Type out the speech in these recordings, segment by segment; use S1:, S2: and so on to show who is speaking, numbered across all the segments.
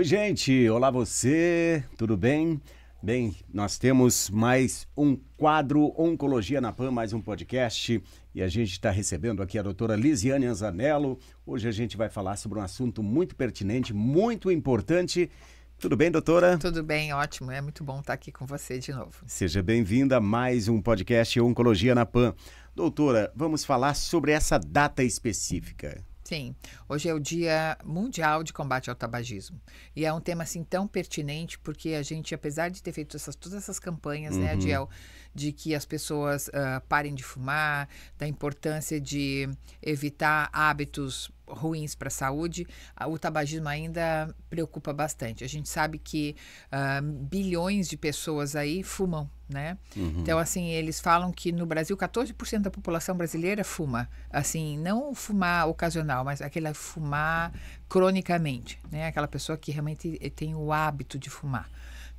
S1: Oi, gente. Olá, você. Tudo bem? Bem, nós temos mais um quadro Oncologia na PAN, mais um podcast. E a gente está recebendo aqui a doutora Lisiane Anzanello. Hoje a gente vai falar sobre um assunto muito pertinente, muito importante. Tudo bem, doutora? Tudo bem, ótimo. É muito bom estar aqui com você de novo. Seja bem-vinda a mais um podcast Oncologia na PAN. Doutora, vamos falar sobre essa data específica.
S2: Sim, hoje é o Dia Mundial de Combate ao Tabagismo. E é um tema assim tão pertinente, porque a gente, apesar de ter feito essas, todas essas campanhas, né, uhum. né, Adiel, de que as pessoas uh, parem de fumar, da importância de evitar hábitos ruins para a saúde, o tabagismo ainda preocupa bastante. A gente sabe que uh, bilhões de pessoas aí fumam, né? Uhum. Então, assim, eles falam que no Brasil 14% da população brasileira fuma. Assim, não fumar ocasional, mas aquele fumar cronicamente, né? Aquela pessoa que realmente eh, tem o hábito de fumar.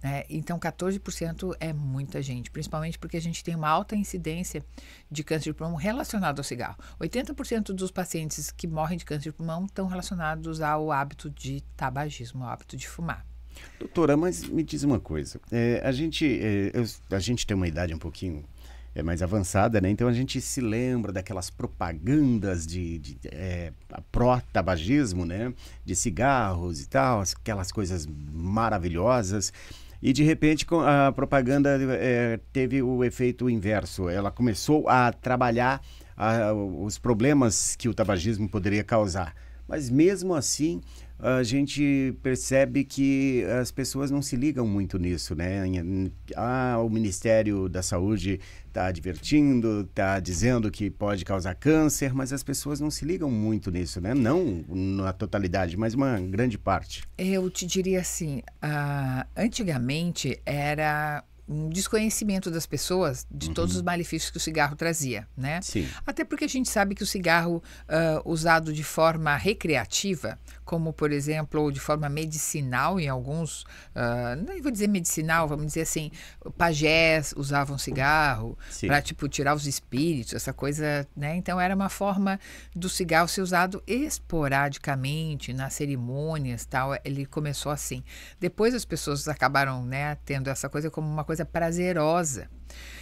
S2: É, então, 14% é muita gente, principalmente porque a gente tem uma alta incidência de câncer de pulmão relacionado ao cigarro. 80% dos pacientes que morrem de câncer de pulmão estão relacionados ao hábito de tabagismo, ao hábito de fumar.
S1: Doutora, mas me diz uma coisa. É, a, gente, é, a gente tem uma idade um pouquinho é mais avançada, né? Então a gente se lembra daquelas propagandas de, de é, pró-tabagismo, né? De cigarros e tal, aquelas coisas maravilhosas e de repente a propaganda é, teve o efeito inverso. Ela começou a trabalhar a, ah, os problemas que o tabagismo poderia causar. Mas mesmo assim, a gente percebe que as pessoas não se ligam muito nisso, né? Ah, o Ministério da Saúde está advertindo, está dizendo que pode causar câncer, mas as pessoas não se ligam muito nisso, né? Não na totalidade, mas uma grande parte.
S2: Eu te diria assim, uh, antigamente era um desconhecimento das pessoas de uhum. todos os malefícios que o cigarro trazia, né? Sim. Até porque a gente sabe que o cigarro uh, usado de forma recreativa, como por exemplo de forma medicinal em alguns, uh, ah, não vou dizer medicinal, vamos dizer assim, pajés usavam cigarro para tipo tirar os espíritos, essa coisa, né? Então era uma forma do cigarro ser usado esporadicamente nas cerimônias, tal. Ele começou assim. Depois as pessoas acabaram, né, tendo essa coisa como uma coisa coisa prazerosa.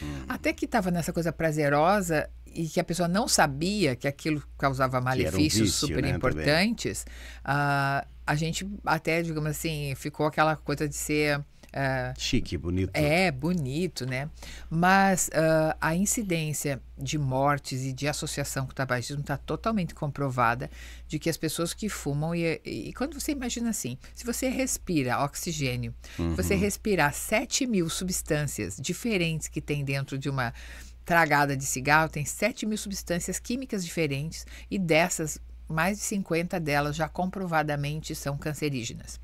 S2: Hum. Até que estava nessa coisa prazerosa e que a pessoa não sabia que aquilo causava malefícios um vício, super né, importantes, uh, ah, a gente até, digamos assim, ficou aquela coisa de ser Uh,
S1: Chique, bonito.
S2: É, bonito, né? Mas uh, a incidência de mortes e de associação com o tabagismo está totalmente comprovada de que as pessoas que fumam, e, e, quando você imagina assim, se você respira oxigênio, uhum. você respirar 7 mil substâncias diferentes que tem dentro de uma tragada de cigarro, tem 7 mil substâncias químicas diferentes e dessas, mais de 50 delas já comprovadamente são cancerígenas.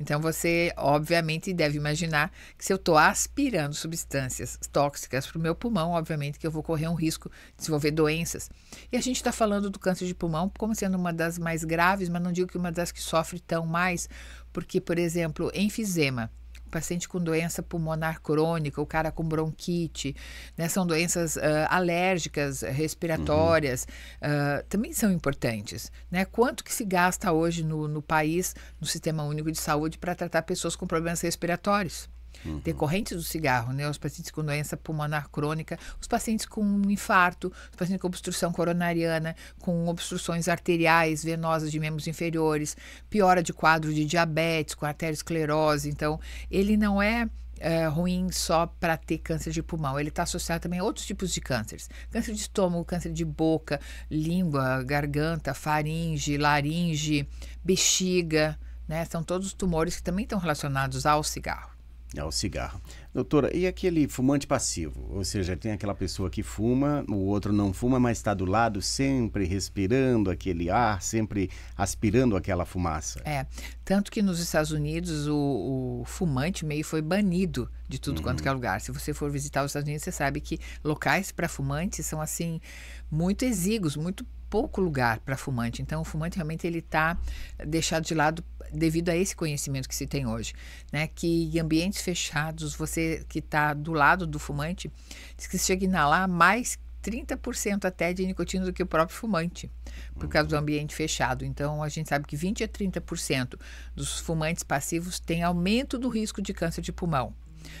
S2: Então você, obviamente, deve imaginar que se eu estou aspirando substâncias tóxicas para o meu pulmão, obviamente que eu vou correr um risco de desenvolver doenças. E a gente está falando do câncer de pulmão como sendo uma das mais graves, mas não digo que uma das que sofre tão mais, porque, por exemplo, enfisema paciente com doença pulmonar crônica, o cara com bronquite, né? São doenças uh, alérgicas, respiratórias, uhum. uh, também são importantes, né? Quanto que se gasta hoje no, no país, no Sistema Único de Saúde, para tratar pessoas com problemas respiratórios? uhum. decorrentes do cigarro, né? Os pacientes com doença pulmonar crônica, os pacientes com infarto, os pacientes com obstrução coronariana, com obstruções arteriais, venosas de membros inferiores, piora de quadro de diabetes, com arteriosclerose. Então, ele não é é, ruim só para ter câncer de pulmão. Ele está associado também a outros tipos de cânceres: câncer de estômago, câncer de boca, língua, garganta, faringe, laringe, bexiga. Né? São todos tumores que também estão relacionados ao cigarro
S1: é o cigarro. Doutora, e aquele fumante passivo? Ou seja, tem aquela pessoa que fuma, o outro não fuma, mas está do lado sempre respirando aquele ar, sempre aspirando aquela fumaça.
S2: É, tanto que nos Estados Unidos o, o fumante meio foi banido de tudo uhum. quanto é lugar. Se você for visitar os Estados Unidos, você sabe que locais para fumantes são assim muito exíguos, muito pouco lugar para fumante. Então o fumante realmente ele está deixado de lado devido a esse conhecimento que se tem hoje, né? Que em ambientes fechados, você que está do lado do fumante, diz que chega a inalar mais 30% até de nicotina do que o próprio fumante, por uhum. causa do ambiente fechado. Então, a gente sabe que 20 a 30% dos fumantes passivos têm aumento do risco de câncer de pulmão.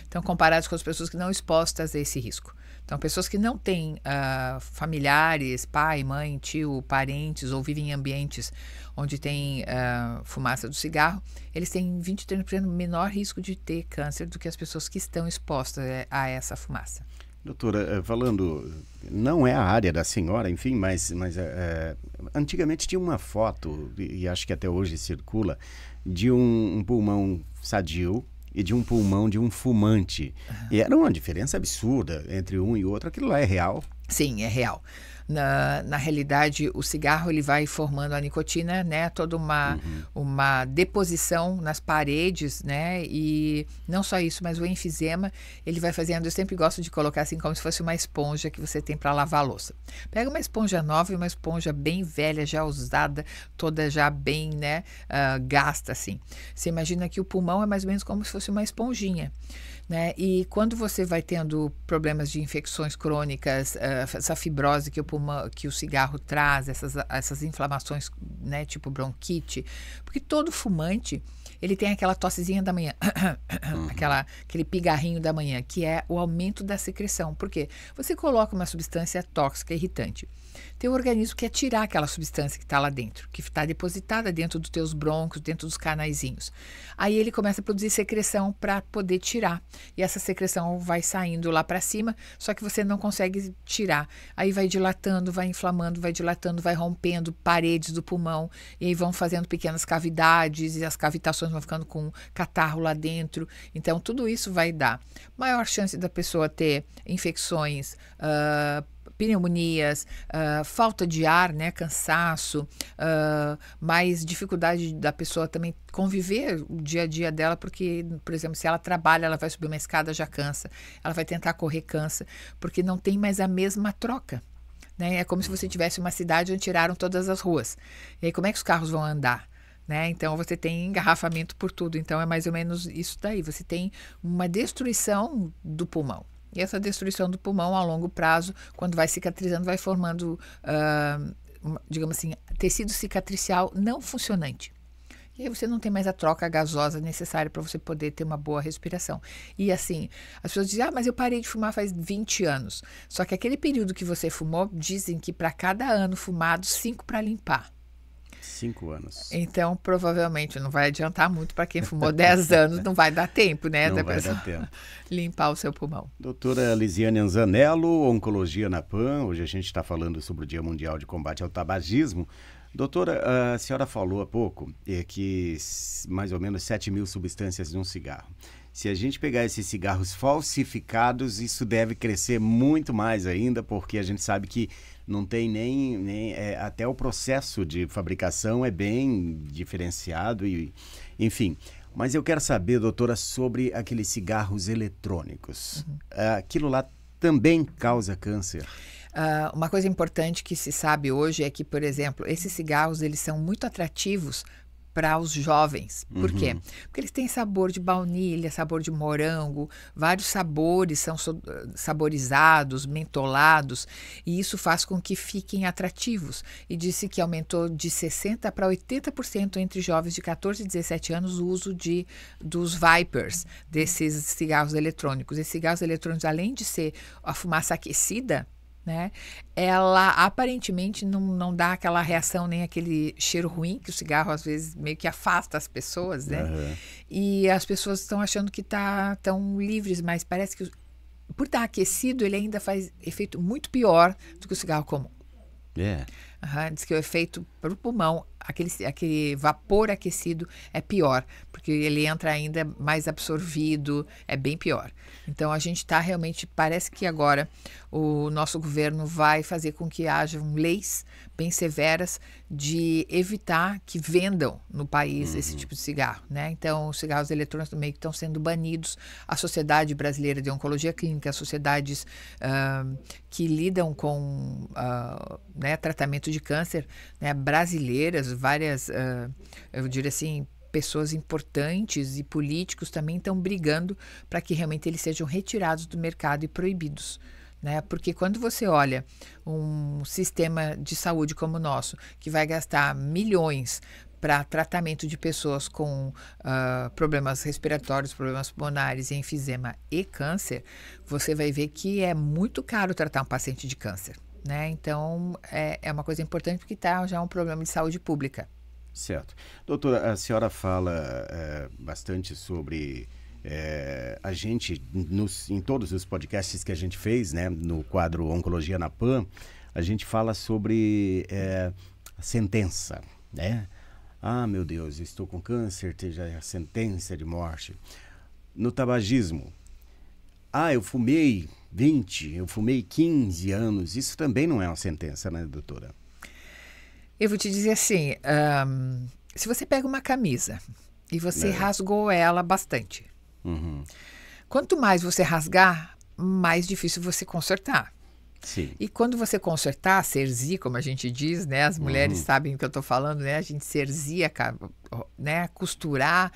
S2: Então, comparados com as pessoas que não expostas a esse risco. Então, pessoas que não têm uh, familiares, pai, mãe, tio, parentes ou vivem em ambientes onde tem uh, fumaça do cigarro, eles têm 20, 30% menor risco de ter câncer do que as pessoas que estão expostas eh, a essa fumaça.
S1: Doutora, eh, falando, não é a área da senhora, enfim, mas, mas é, antigamente tinha uma foto, e acho que até hoje circula, de um, um pulmão sadio, e de um pulmão de um fumante. E era uma diferença absurda entre um e outro. Aquilo lá é real,
S2: Sim, é real. Na, na realidade, o cigarro ele vai formando a nicotina, né? Toda uma, uhum. uma deposição nas paredes, né? E não só isso, mas o enfisema ele vai fazendo. Eu sempre gosto de colocar assim como se fosse uma esponja que você tem para lavar a louça. Pega uma esponja nova e uma esponja bem velha, já usada, toda já bem, né? Uh, gasta assim. Você imagina que o pulmão é mais ou menos como se fosse uma esponjinha. Né? E quando você vai tendo problemas de infecções crônicas, ah, essa fibrose que o, pulmão, que o cigarro traz, essas, essas inflamações, né, tipo bronquite, porque todo fumante ele tem aquela tossezinha da manhã, uhum. aquela, aquele pigarrinho da manhã, que é o aumento da secreção. Por quê? Você coloca uma substância tóxica, irritante. Teu organismo quer tirar aquela substância que está lá dentro, que está depositada dentro dos teus broncos, dentro dos canaizinhos. Aí ele começa a produzir secreção para poder tirar. E essa secreção vai saindo lá para cima, só que você não consegue tirar. Aí vai dilatando, vai inflamando, vai dilatando, vai rompendo paredes do pulmão, e aí vão fazendo pequenas cavidades, e as cavitações voltando, ficando com catarro lá dentro. Então, tudo isso vai dar maior chance da pessoa ter infecções. Uh, pneumonias, uh, falta de ar, né, cansaço, uh, mais dificuldade da pessoa também conviver o dia a dia dela, porque, por exemplo, se ela trabalha, ela vai subir uma escada, já cansa, ela vai tentar correr, cansa, porque não tem mais a mesma troca. Né? É como se você tivesse uma cidade onde tiraram todas as ruas. E aí, como é que os carros vão andar? Né? Então você tem engarrafamento por tudo. Então é mais ou menos isso daí. Você tem uma destruição do pulmão. E essa destruição do pulmão a longo prazo, quando vai cicatrizando, vai formando, uh, digamos assim, tecido cicatricial não funcionante. E aí você não tem mais a troca gasosa necessária para você poder ter uma boa respiração. E assim, as pessoas dizem, ah, mas eu parei de fumar faz 20 anos. Só que aquele período que você fumou, dizem que para cada ano fumado, cinco para limpar.
S1: Cinco anos.
S2: Então, provavelmente, não vai adiantar muito para quem fumou dez anos, não vai dar tempo, né? Não vai dar tempo. Limpar o seu pulmão.
S1: Doutora Lisiane Anzanello, Oncologia na PAN. Hoje a gente está falando sobre o Dia Mundial de Combate ao Tabagismo. Doutora, a senhora falou há pouco é que mais ou menos 7 mil substâncias um cigarro. Se a gente pegar esses cigarros falsificados, isso deve crescer muito mais ainda, porque a gente sabe que não tem nem. nem é, até o processo de fabricação é bem diferenciado, e enfim. Mas eu quero saber, doutora, sobre aqueles cigarros eletrônicos. Uhum. Ah, aquilo lá também causa câncer?
S2: Uh, uma coisa importante que se sabe hoje é que, por exemplo, esses cigarros eles são muito atrativos para os jovens. Por uhum. quê? Porque eles têm sabor de baunilha, sabor de morango, vários sabores são so eh, saborizados, mentolados, e isso faz com que fiquem atrativos. E disse que aumentou de 60% para 80% entre jovens de 14 e 17 anos o uso de, dos Vipers, desses cigarros eletrônicos. Esses cigarros eletrônicos, além de ser a fumaça aquecida, né? Ela aparentemente não, não dá aquela reação nem aquele cheiro ruim que o cigarro às vezes meio que afasta as pessoas, né? Uhum. E as pessoas estão achando que tá tão livres, mas parece que por estar tá aquecido ele ainda faz efeito muito pior do que o cigarro comum. É. Uhum, diz que é o efeito para o pulmão aquele, aquele vapor aquecido é pior, porque ele entra ainda mais absorvido, é bem pior. Então a gente está realmente, parece que agora o nosso governo vai fazer com que hajam leis bem severas de evitar que vendam no país uhum. esse tipo de cigarro, né? Então os cigarros eletrônicos meio que estão sendo banidos. A Sociedade Brasileira de Oncologia Clínica, as sociedades uh, que lidam com uh, né, tratamento de câncer, né, brasileiras, várias, uh, eu diria assim, pessoas importantes e políticos também estão brigando para que realmente eles sejam retirados do mercado e proibidos. Né? Porque quando você olha um sistema de saúde como o nosso, que vai gastar milhões para tratamento de pessoas com uh, problemas respiratórios, problemas pulmonares, enfisema e câncer, você vai ver que é muito caro tratar um paciente de câncer. Né? Então, é, é uma coisa importante porque está já um problema de saúde pública.
S1: Certo. Doutora, a senhora fala é, bastante sobre é, a gente, nos, em todos os podcasts que a gente fez, né, no quadro Oncologia na PAN, a gente fala sobre é, sentença, né? Ah, meu Deus, estou com câncer, já a sentença de morte. No tabagismo, ah, eu fumei 20, eu fumei 15 anos, isso também não é uma sentença, né, doutora?
S2: Eu vou te dizer assim: um, se você pega uma camisa e você é. rasgou ela bastante, uhum. quanto mais você rasgar, mais difícil você consertar. Sim. E quando você consertar, serzi, como a gente diz, né? As mulheres uhum. sabem o que eu estou falando, né? A gente serzia, né? Costurar,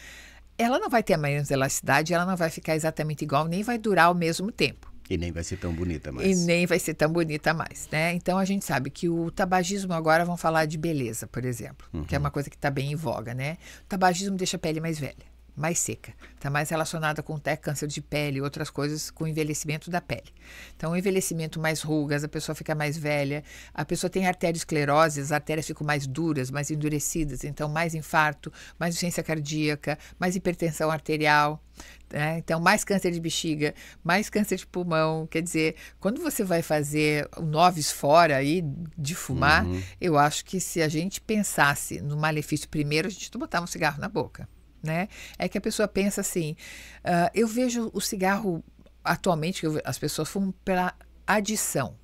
S2: ela não vai ter a mesma elasticidade, ela não vai ficar exatamente igual, nem vai durar ao mesmo tempo.
S1: E nem vai ser tão bonita mais. E
S2: nem vai ser tão bonita mais, né? Então a gente sabe que o tabagismo agora vão falar de beleza, por exemplo, uhum. que é uhum. uma coisa que está bem em voga, né? O tabagismo deixa a pele mais velha mais seca. Está mais relacionada com até câncer de pele, outras coisas com envelhecimento da pele. Então, o envelhecimento mais rugas, a pessoa fica mais velha, a pessoa tem arteriosclerose, as artérias ficam mais duras, mais endurecidas, então mais infarto, mais doença cardíaca, mais hipertensão arterial. Né? Então, mais câncer de bexiga, mais câncer de pulmão. Quer dizer, quando você vai fazer o noves fora aí de fumar, uhum. eu acho que se a gente pensasse no malefício primeiro, a gente não botava um cigarro na boca né? É que a pessoa pensa assim: uh, eu vejo o cigarro atualmente, as pessoas fumam pela adição.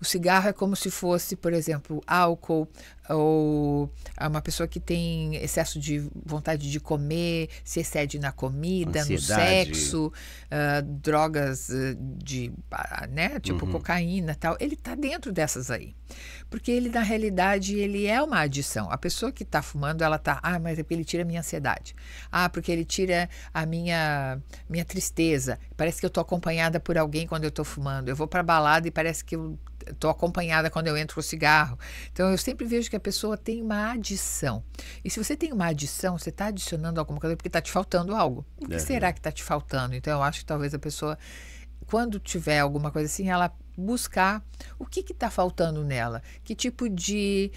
S2: O cigarro é como se fosse, por exemplo, álcool, ou uma pessoa que tem excesso de vontade de comer, se excede na comida, Ansiedade. no sexo, uh, drogas ah, de, ah, né, tipo uhum. cocaína tal, ele está dentro dessas aí. Porque ele, na realidade, ele é uma adição. A pessoa que está fumando, ela está, ah, mas é porque ele tira a minha ansiedade. Ah, porque ele tira a minha, minha tristeza. Parece que eu estou acompanhada por alguém quando eu estou fumando. Eu vou para balada e parece que eu estou acompanhada quando eu entro com o cigarro. Então, eu sempre vejo que a pessoa tem uma adição. E se você tem uma adição, você está adicionando alguma coisa porque está te faltando algo. O que é, será que está te faltando? Então, eu acho que talvez a pessoa, quando tiver alguma coisa assim, ela buscar o que está faltando nela, que tipo de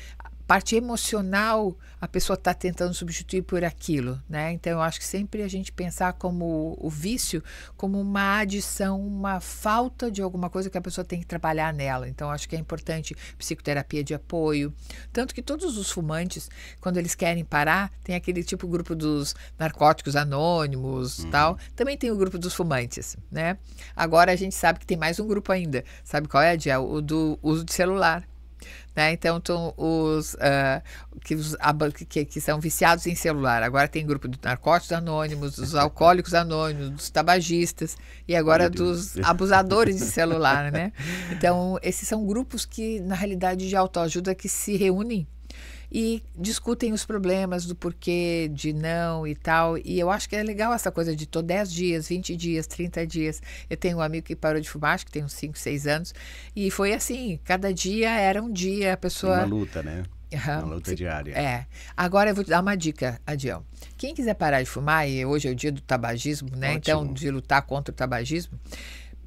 S2: parte emocional a pessoa está tentando substituir por aquilo, né? Então eu acho que sempre a gente pensar como o vício como uma adição, uma falta de alguma coisa que a pessoa tem que trabalhar nela. Então acho que é importante psicoterapia de apoio, tanto que todos os fumantes quando eles querem parar tem aquele tipo grupo dos narcóticos anônimos, uhum. tal. Também tem o grupo dos fumantes, né? Agora a gente sabe que tem mais um grupo ainda. Sabe qual é? A o do uso de celular. Né? Então, estão os, uh, que, os que, que, são viciados em celular. Agora tem grupo dos narcóticos anônimos, dos alcoólicos anônimos, dos tabagistas e agora dos abusadores de celular, né? Então, esses são grupos que, na realidade, de autoajuda que se reúnem e discutem os problemas do porquê, de não e tal. E eu acho que é legal essa coisa de tô 10 dias, 20 dias, 30 dias. Eu tenho um amigo que parou de fumar, acho que tem uns 5, 6 anos, e foi assim, cada dia era um dia, a pessoa uma luta,
S1: né? Uhum. Uma luta diária. É.
S2: Agora eu vou te dar uma dica, Adião. Quem quiser parar de fumar, e hoje é o dia do tabagismo, né? Então, Ótimo. Então, de lutar contra o tabagismo,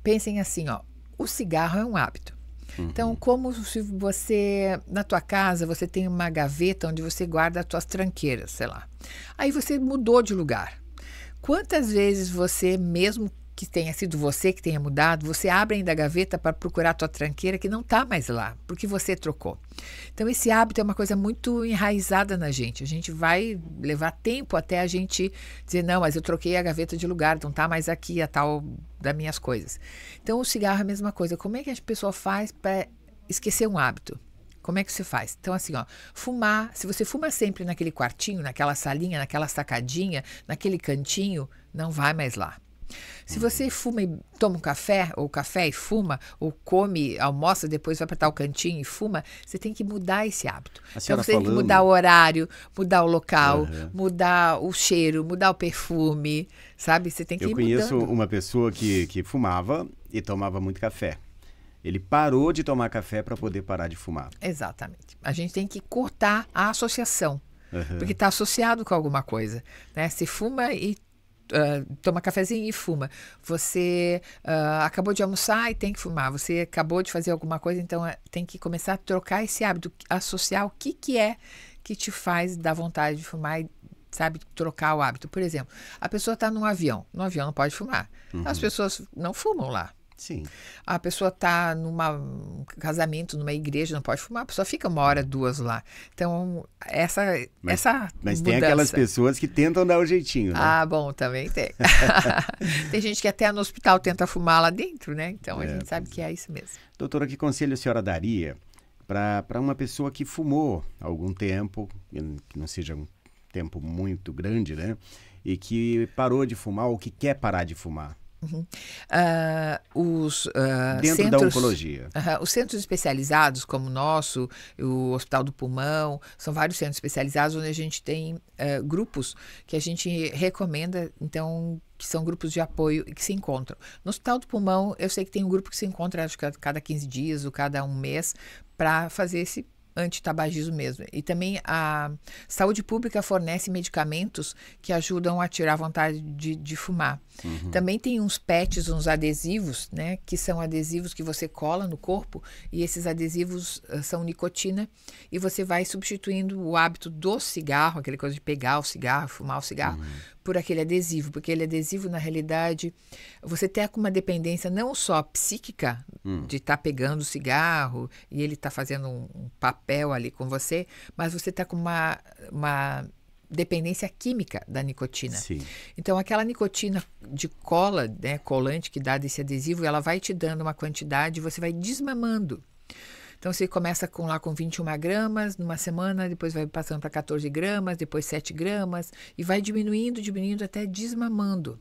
S2: pensem assim, ó. O cigarro é um hábito. Uhum. Então, como se você, na tua casa, você tem uma gaveta onde você guarda as tuas tranqueiras, sei lá. Aí você mudou de lugar. Quantas vezes você, mesmo que tenha sido você que tenha mudado, você abre ainda a gaveta para procurar a tua tranqueira que não está mais lá, porque você trocou. Então esse hábito é uma coisa muito enraizada na gente. A gente vai levar tempo até a gente dizer não, mas eu troquei a gaveta de lugar, não está mais aqui a tal das minhas coisas. Então o cigarro é a mesma coisa. Como é que a pessoa faz para esquecer um hábito? Como é que se faz? Então, assim, ó, fumar, se você fuma sempre naquele quartinho, naquela salinha, naquela sacadinha, naquele cantinho, não vai mais lá. Se você fuma e toma um café, ou café e fuma, ou come, almoça, depois vai para tal cantinho e fuma, você tem que mudar esse hábito. então você falando... tem que mudar o horário, mudar o local, uhum. mudar o cheiro, mudar o perfume, sabe? Você tem que Eu ir conheço mudando.
S1: uma pessoa que, que fumava e tomava muito café. Ele parou de tomar café para poder parar de fumar.
S2: Exatamente. A gente tem que cortar a associação. Uhum. Porque está associado com alguma coisa. Né? Se fuma e uh, toma cafezinho e fuma. Você uh, acabou de almoçar e tem que fumar. Você acabou de fazer alguma coisa, então uh, tem que começar a trocar esse hábito, associar o que, que é que te faz dar vontade de fumar e sabe trocar o hábito. Por exemplo, a pessoa está num avião. No avião não pode fumar. Uhum. As pessoas não fumam lá. Sim. A pessoa está num um casamento, numa igreja, não pode fumar, a pessoa fica uma hora, duas lá. Então, essa. Mas, essa mas tem aquelas pessoas
S1: que tentam dar o um jeitinho. Né? Ah,
S2: bom, também tem. tem gente que até no hospital tenta fumar lá dentro, né? Então, é, a gente sabe que é. é isso mesmo.
S1: Doutora, que conselho a senhora daria para uma pessoa que fumou algum tempo, que não seja um tempo muito grande, né? E que parou de fumar ou que quer parar de fumar?
S2: Uhum. Uh, os, uh, Dentro centros, da oncologia. Uh, os centros especializados, como o nosso, o Hospital do Pulmão, são vários centros especializados onde a gente tem ah, grupos que a gente recomenda, então, que são grupos de apoio e que se encontram. No Hospital do Pulmão, eu sei que tem um grupo que se encontra, acho que a cada 15 dias ou cada um mês, para fazer esse antitabagismo mesmo. E também a saúde pública fornece medicamentos que ajudam a tirar a vontade de, de fumar. Uhum. Também tem uns patches, uns adesivos, né, que são adesivos que você cola no corpo e esses adesivos ah, são nicotina e você vai substituindo o hábito do cigarro, aquela coisa de pegar o cigarro, fumar o cigarro, uhum. por aquele adesivo, porque aquele é adesivo na realidade você tem uma dependência não só psíquica uhum. de estar tá pegando o cigarro e ele está fazendo um, um papel papel ali com você, mas você está com uma, uma dependência química da nicotina. Sim. Então, aquela nicotina de cola, né, colante que dá desse adesivo, ela vai te dando uma quantidade e você vai desmamando. Então, você começa com lá com 21 gramas numa semana, depois vai passando para 14 gramas, depois 7 gramas, e vai diminuindo, diminuindo até desmamando.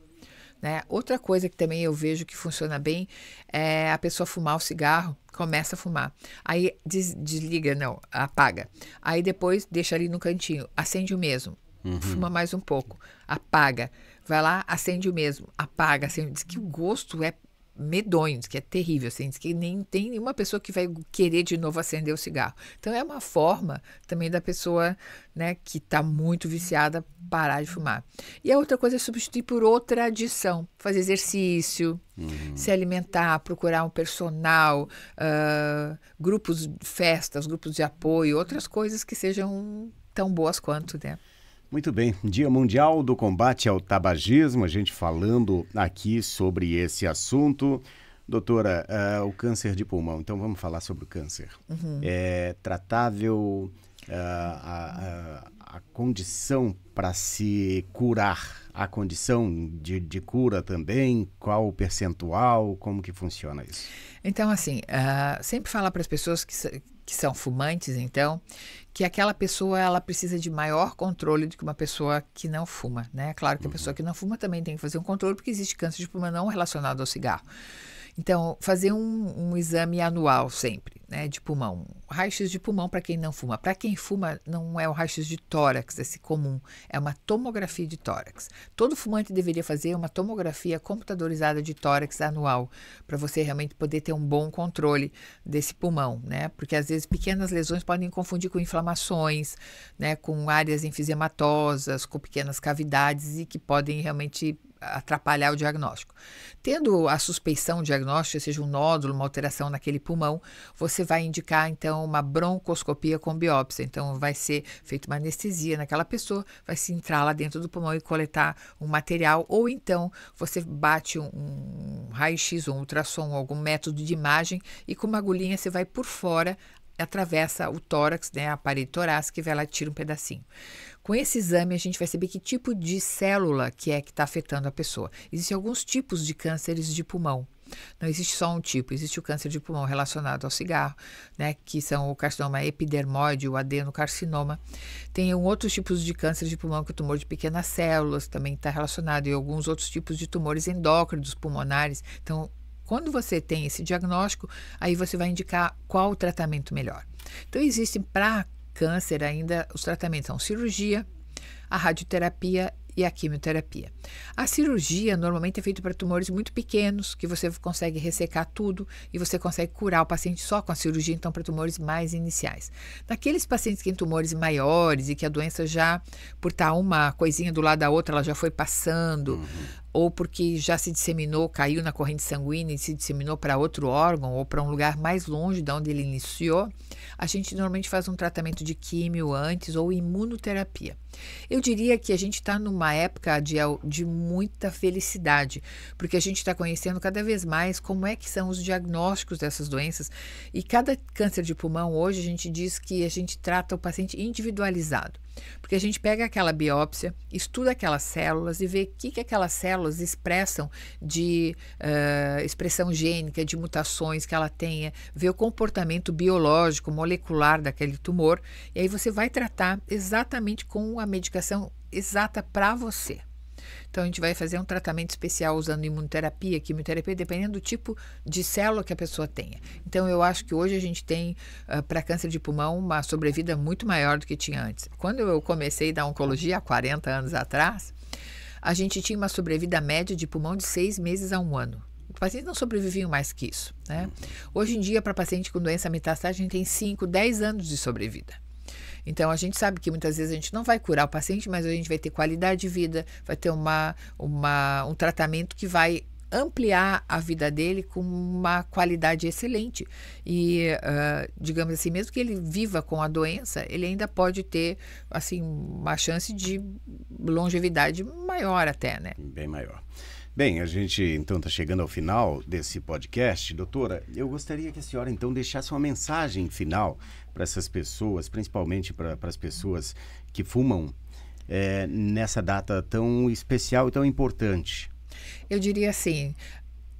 S2: Né? Outra coisa que também eu vejo que funciona bem é a pessoa fumar o cigarro, começa a fumar, aí des desliga, não, apaga. Aí depois deixa ali no cantinho, acende o mesmo, uhum. fuma mais um pouco, apaga. Vai lá, acende o mesmo, apaga, acende. Diz que o gosto é medonho, que é terrível, assim, que nem tem nenhuma pessoa que vai querer de novo acender o cigarro. Então é uma forma também da pessoa, né, que está muito viciada parar de fumar. E a outra coisa é substituir por outra adição, fazer exercício, uhum. se alimentar, procurar um personal, uh, grupos, festas, grupos de apoio, outras coisas que sejam tão boas quanto, né?
S1: Muito bem, Dia Mundial do Combate ao Tabagismo, a gente falando aqui sobre esse assunto. Doutora, uh, o câncer de pulmão, então vamos falar sobre o câncer. Uhum. É tratável uh, a, a, a, condição para se curar, a condição de, de, cura também, qual o percentual, como que funciona isso?
S2: Então, assim, uh, sempre falar para as pessoas que, que são fumantes, então, que aquela pessoa ela precisa de maior controle do que uma pessoa que não fuma, né? Claro que a pessoa uhum. que não fuma também tem que fazer um controle porque existe câncer de pulmão não relacionado ao cigarro. Então, fazer um, um exame anual sempre, né, de pulmão. raio de pulmão para quem não fuma. Para quem fuma, não é o raio-x de tórax, esse é comum, é uma tomografia de tórax. Todo fumante deveria fazer uma tomografia computadorizada de tórax anual, para você realmente poder ter um bom controle desse pulmão, né? Porque às vezes pequenas lesões podem confundir com inflamações, né, com áreas enfisematosas, com pequenas cavidades e que podem realmente atrapalhar o diagnóstico. Tendo a suspeição diagnóstica, seja um nódulo, uma alteração naquele pulmão, você vai indicar então uma broncoscopia com biópsia. Então vai ser feita uma anestesia naquela pessoa, vai se entrar lá dentro do pulmão e coletar um material, ou então você bate um, um raio-x um ultrassom, algum método de imagem e com uma agulhinha você vai por fora atravessa o tórax, né, a parede torácica, e vai lá e tira um pedacinho. Com esse exame, a gente vai saber que tipo de célula que é que está afetando a pessoa. Existem alguns tipos de cânceres de pulmão. Não existe só um tipo, existe o câncer de pulmão relacionado ao cigarro, né, que são o carcinoma epidermoide, o adenocarcinoma. Tem outros tipos de câncer de pulmão, que é o tumor de pequenas células também está relacionado, e alguns outros tipos de tumores endócrinos pulmonares. Então, quando você tem esse diagnóstico, aí você vai indicar qual o tratamento melhor. Então, existem para câncer ainda os tratamentos são cirurgia, a radioterapia e a quimioterapia. A cirurgia normalmente é feita para tumores muito pequenos, que você consegue ressecar tudo e você consegue curar o paciente só com a cirurgia, então para tumores mais iniciais. Naqueles pacientes que têm tumores maiores e que a doença já, por estar uma coisinha do lado da outra, ela já foi passando, uhum ou porque já se disseminou, caiu na corrente sanguínea e se disseminou para outro órgão ou para um lugar mais longe de onde ele iniciou, a gente normalmente faz um tratamento de químio antes ou imunoterapia. Eu diria que a gente está numa época de, de muita felicidade, porque a gente está conhecendo cada vez mais como é que são os diagnósticos dessas doenças e cada câncer de pulmão hoje a gente diz que a gente trata o paciente individualizado. Porque a gente pega aquela biópsia, estuda aquelas células e vê o que, que aquelas células expressam de uh, expressão gênica, de mutações que ela tenha, vê o comportamento biológico, molecular daquele tumor, e aí você vai tratar exatamente com a medicação exata para você. Então, a gente vai fazer um tratamento especial usando imunoterapia, quimioterapia, dependendo do tipo de célula que a pessoa tenha. Então, eu acho que hoje a gente tem, uh, ah, para câncer de pulmão, uma sobrevida muito maior do que tinha antes. Quando eu comecei da oncologia, há 40 anos atrás, a gente tinha uma sobrevida média de pulmão de seis meses a um ano. Os pacientes não sobreviviam mais que isso. Né? Hoje em dia, para paciente com doença metastática, a gente tem 5, 10 anos de sobrevida. Então, a gente sabe que muitas vezes a gente não vai curar o paciente, mas a gente vai ter qualidade de vida, vai ter uma, uma, um tratamento que vai ampliar a vida dele com uma qualidade excelente. E, uh, digamos assim, mesmo que ele viva com a doença, ele ainda pode ter, assim, uma chance de longevidade maior até, né?
S1: Bem maior. Bem, a gente então está chegando ao final desse podcast. Doutora, eu gostaria que a senhora então deixasse uma mensagem final para essas pessoas, principalmente para as pessoas que fumam é, nessa data tão especial e tão importante.
S2: Eu diria assim: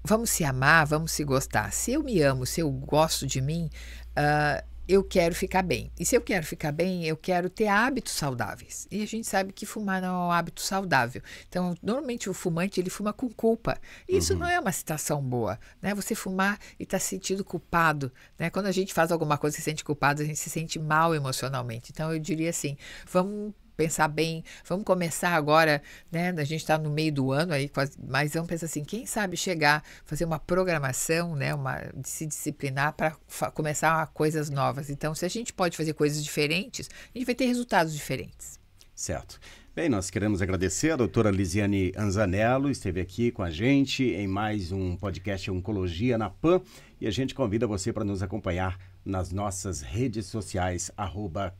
S2: vamos se amar, vamos se gostar. Se eu me amo, se eu gosto de mim, uh, eu quero ficar bem. E se eu quero ficar bem, eu quero ter hábitos saudáveis. E a gente sabe que fumar não é um hábito saudável. Então, normalmente o fumante, ele fuma com culpa. E isso uhum. não é uma situação boa, né? Você fumar e estar tá se sentindo culpado, né? Quando a gente faz alguma coisa e se sente culpado, a gente se sente mal emocionalmente. Então, eu diria assim, vamos pensar bem, vamos começar agora, né? A gente está no meio do ano aí, quase, mas vamos pensar assim, quem sabe chegar, fazer uma programação, né? Uma, se disciplinar para começar coisas novas. Então, se a gente pode fazer coisas diferentes, a gente vai ter resultados diferentes.
S1: Certo. Bem, nós queremos agradecer a doutora Lisiane Anzanello, esteve aqui com a gente em mais um podcast Oncologia na PAN e a gente convida você para nos acompanhar nas nossas redes sociais, arroba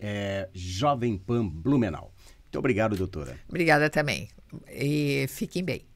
S1: é, Jovem Pan Blumenau. Muito obrigado, doutora.
S2: Obrigada também. E fiquem bem.